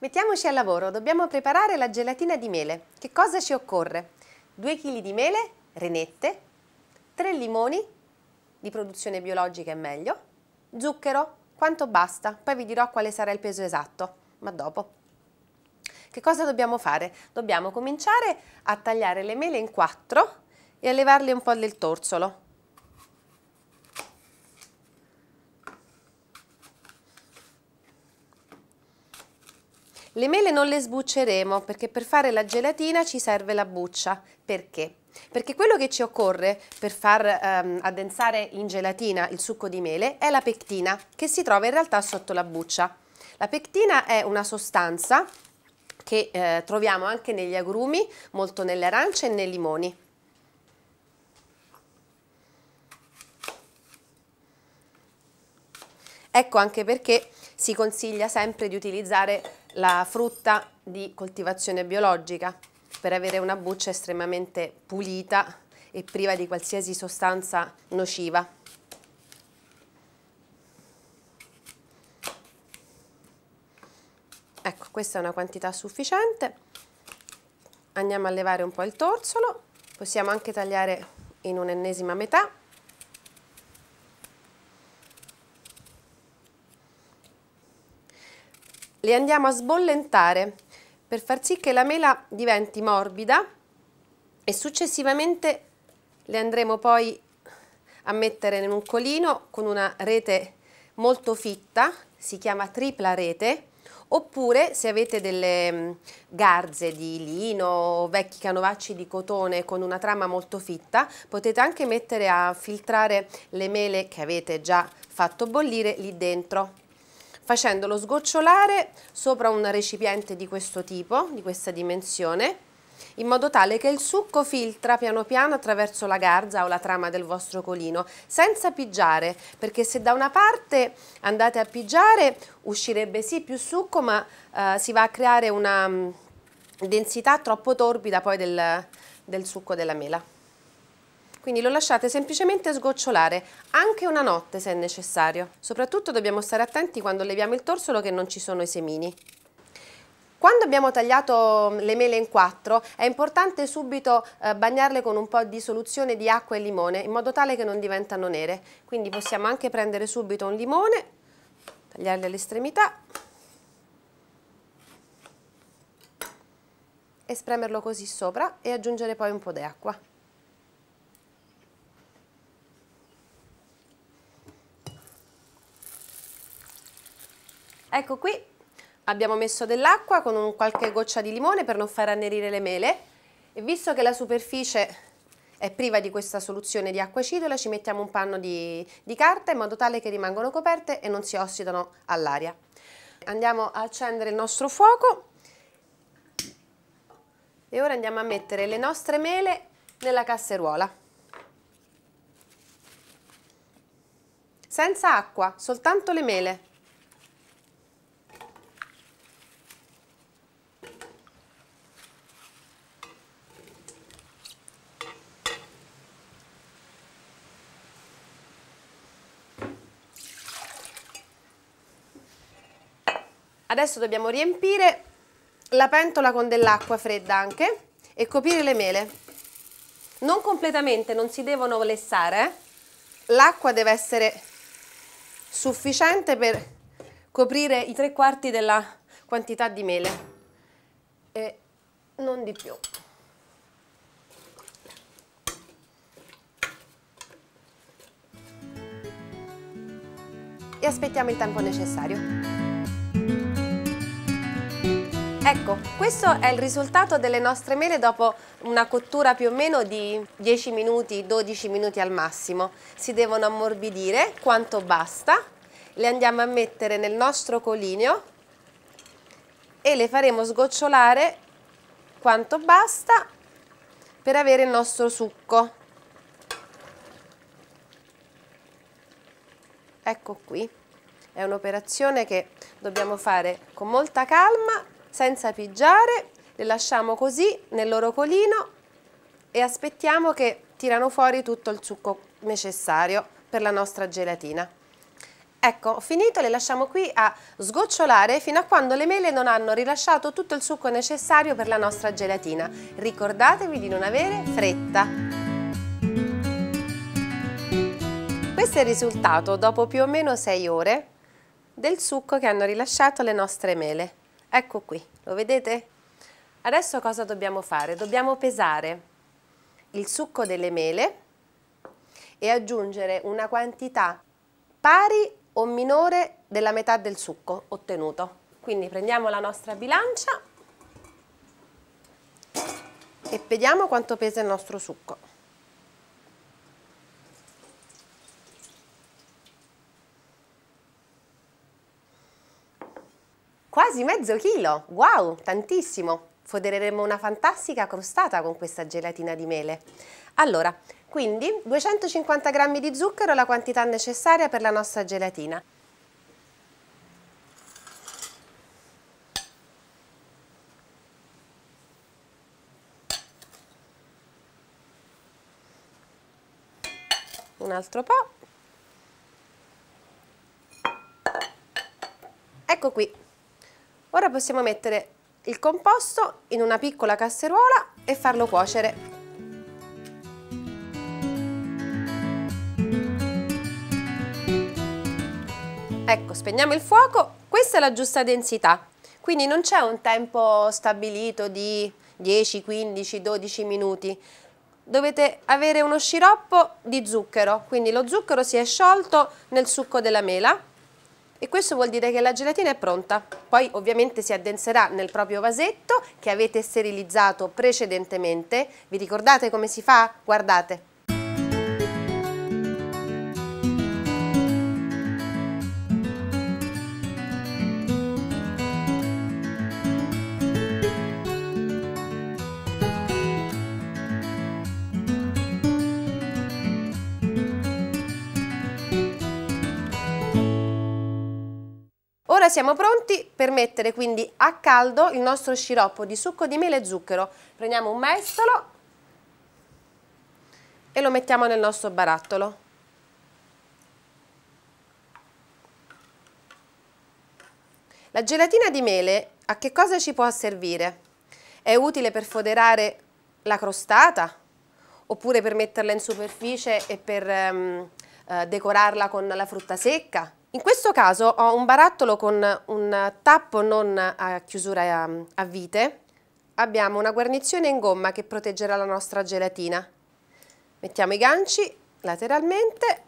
Mettiamoci al lavoro, dobbiamo preparare la gelatina di mele. Che cosa ci occorre? 2 kg di mele, renette, 3 limoni, di produzione biologica è meglio, zucchero, quanto basta, poi vi dirò quale sarà il peso esatto, ma dopo. Che cosa dobbiamo fare? Dobbiamo cominciare a tagliare le mele in quattro e a levarle un po' del torsolo. Le mele non le sbucceremo perché per fare la gelatina ci serve la buccia. Perché? Perché quello che ci occorre per far ehm, addensare in gelatina il succo di mele è la pectina che si trova in realtà sotto la buccia. La pectina è una sostanza che eh, troviamo anche negli agrumi, molto nelle arance e nei limoni. Ecco anche perché si consiglia sempre di utilizzare la frutta di coltivazione biologica per avere una buccia estremamente pulita e priva di qualsiasi sostanza nociva. Ecco, questa è una quantità sufficiente. Andiamo a levare un po' il torsolo, possiamo anche tagliare in un'ennesima metà le andiamo a sbollentare per far sì che la mela diventi morbida e successivamente le andremo poi a mettere in un colino con una rete molto fitta, si chiama tripla rete, oppure se avete delle mm, garze di lino o vecchi canovacci di cotone con una trama molto fitta potete anche mettere a filtrare le mele che avete già fatto bollire lì dentro facendolo sgocciolare sopra un recipiente di questo tipo, di questa dimensione, in modo tale che il succo filtra piano piano attraverso la garza o la trama del vostro colino, senza pigiare, perché se da una parte andate a pigiare uscirebbe sì più succo, ma eh, si va a creare una mm, densità troppo torbida poi del, del succo della mela quindi lo lasciate semplicemente sgocciolare, anche una notte se è necessario. Soprattutto dobbiamo stare attenti quando leviamo il torsolo che non ci sono i semini. Quando abbiamo tagliato mm, le mele in quattro è importante subito eh, bagnarle con un po' di soluzione di acqua e limone in modo tale che non diventano nere. Quindi possiamo anche prendere subito un limone, tagliarle all'estremità e spremerlo così sopra e aggiungere poi un po' d'acqua. acqua. Ecco qui abbiamo messo dell'acqua con un qualche goccia di limone per non far annerire le mele e visto che la superficie è priva di questa soluzione di acqua acidola ci mettiamo un panno di, di carta in modo tale che rimangono coperte e non si ossidano all'aria. Andiamo a accendere il nostro fuoco e ora andiamo a mettere le nostre mele nella casseruola. Senza acqua, soltanto le mele. Adesso dobbiamo riempire la pentola con dell'acqua fredda anche e coprire le mele. Non completamente, non si devono lessare. L'acqua deve essere sufficiente per coprire i tre quarti della quantità di mele e non di più. E aspettiamo il tempo necessario. Ecco, questo è il risultato delle nostre mele dopo una cottura più o meno di 10 minuti, 12 minuti al massimo. Si devono ammorbidire quanto basta, le andiamo a mettere nel nostro colineo e le faremo sgocciolare quanto basta per avere il nostro succo. Ecco qui, è un'operazione che dobbiamo fare con molta calma senza pigiare, le lasciamo così nel loro colino e aspettiamo che tirano fuori tutto il succo necessario per la nostra gelatina. Ecco, ho finito, le lasciamo qui a sgocciolare fino a quando le mele non hanno rilasciato tutto il succo necessario per la nostra gelatina. Ricordatevi di non avere fretta! Questo è il risultato dopo più o meno 6 ore del succo che hanno rilasciato le nostre mele. Ecco qui, lo vedete? Adesso cosa dobbiamo fare? Dobbiamo pesare il succo delle mele e aggiungere una quantità pari o minore della metà del succo ottenuto. Quindi prendiamo la nostra bilancia e vediamo quanto pesa il nostro succo. quasi mezzo chilo, wow, tantissimo! Fodereremo una fantastica crostata con questa gelatina di mele. Allora, quindi 250 g di zucchero, la quantità necessaria per la nostra gelatina. Un altro po'. Ecco qui, Ora possiamo mettere il composto in una piccola casseruola e farlo cuocere. Ecco, spegniamo il fuoco, questa è la giusta densità, quindi non c'è un tempo stabilito di 10, 15, 12 minuti. Dovete avere uno sciroppo di zucchero, quindi lo zucchero si è sciolto nel succo della mela e questo vuol dire che la gelatina è pronta. Poi ovviamente si addenserà nel proprio vasetto che avete sterilizzato precedentemente. Vi ricordate come si fa? Guardate! Ora siamo pronti per mettere quindi a caldo il nostro sciroppo di succo di mele e zucchero. Prendiamo un mestolo e lo mettiamo nel nostro barattolo. La gelatina di mele a che cosa ci può servire? È utile per foderare la crostata oppure per metterla in superficie e per um, eh, decorarla con la frutta secca? In questo caso ho un barattolo con un tappo non a chiusura ehm, a vite. Abbiamo una guarnizione in gomma che proteggerà la nostra gelatina. Mettiamo i ganci lateralmente.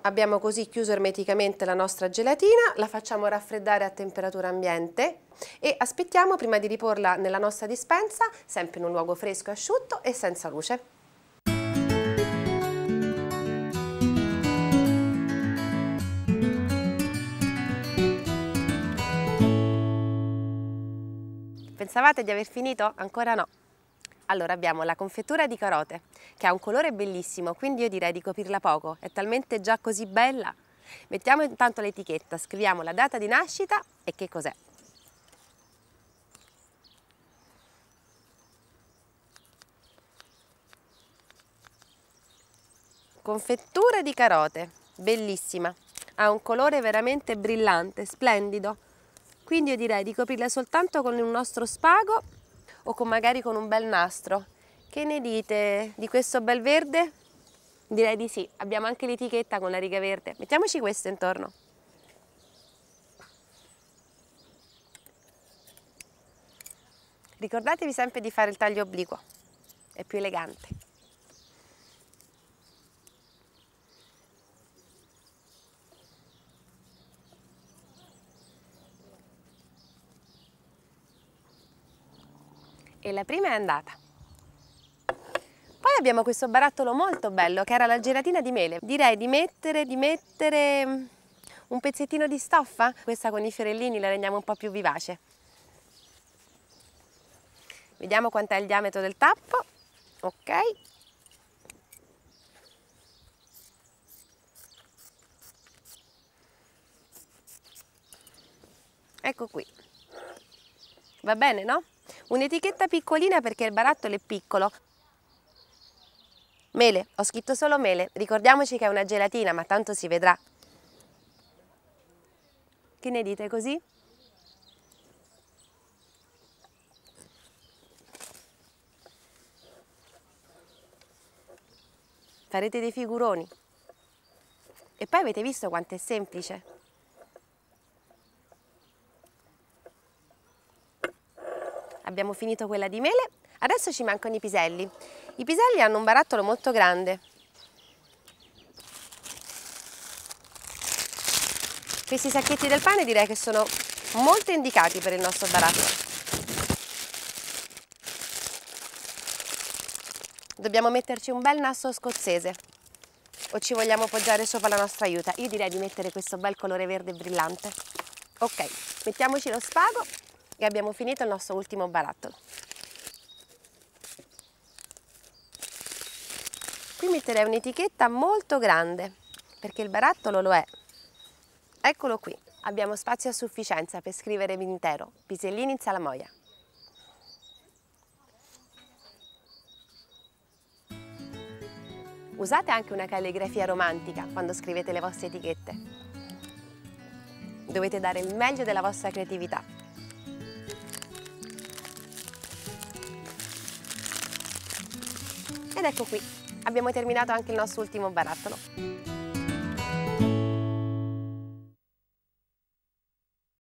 Abbiamo così chiuso ermeticamente la nostra gelatina, la facciamo raffreddare a temperatura ambiente e aspettiamo prima di riporla nella nostra dispensa, sempre in un luogo fresco e asciutto e senza luce. Pensavate di aver finito? Ancora no. Allora abbiamo la confettura di carote, che ha un colore bellissimo, quindi io direi di coprirla poco, è talmente già così bella. Mettiamo intanto l'etichetta, scriviamo la data di nascita e che cos'è. Confettura di carote, bellissima, ha un colore veramente brillante, splendido. Quindi io direi di coprirla soltanto con il nostro spago o con magari con un bel nastro. Che ne dite di questo bel verde? Direi di sì, abbiamo anche l'etichetta con la riga verde. Mettiamoci questo intorno. Ricordatevi sempre di fare il taglio obliquo, è più elegante. e la prima è andata. Poi abbiamo questo barattolo molto bello che era la gelatina di mele. Direi di mettere, di mettere mm, un pezzettino di stoffa. Questa con i fiorellini la rendiamo un po' più vivace. Vediamo quant'è il diametro del tappo. Ok. Ecco qui. Va bene, no? Un'etichetta piccolina perché il barattolo è piccolo. Mele, ho scritto solo mele, ricordiamoci che è una gelatina, ma tanto si vedrà. Che ne dite così? Farete dei figuroni. E poi avete visto quanto è semplice? Abbiamo finito quella di mele, adesso ci mancano i piselli. I piselli hanno un barattolo molto grande. Questi sacchetti del pane direi che sono molto indicati per il nostro barattolo. Dobbiamo metterci un bel nasso scozzese o ci vogliamo poggiare sopra la nostra aiuta. Io direi di mettere questo bel colore verde brillante. Ok, mettiamoci lo spago e abbiamo finito il nostro ultimo barattolo. Qui metterei un'etichetta molto grande perché il barattolo lo è. Eccolo qui, abbiamo spazio a sufficienza per scrivere l'intero Pisellini in Salamoia. Usate anche una calligrafia romantica quando scrivete le vostre etichette. Dovete dare il meglio della vostra creatività Ed ecco qui, abbiamo terminato anche il nostro ultimo barattolo.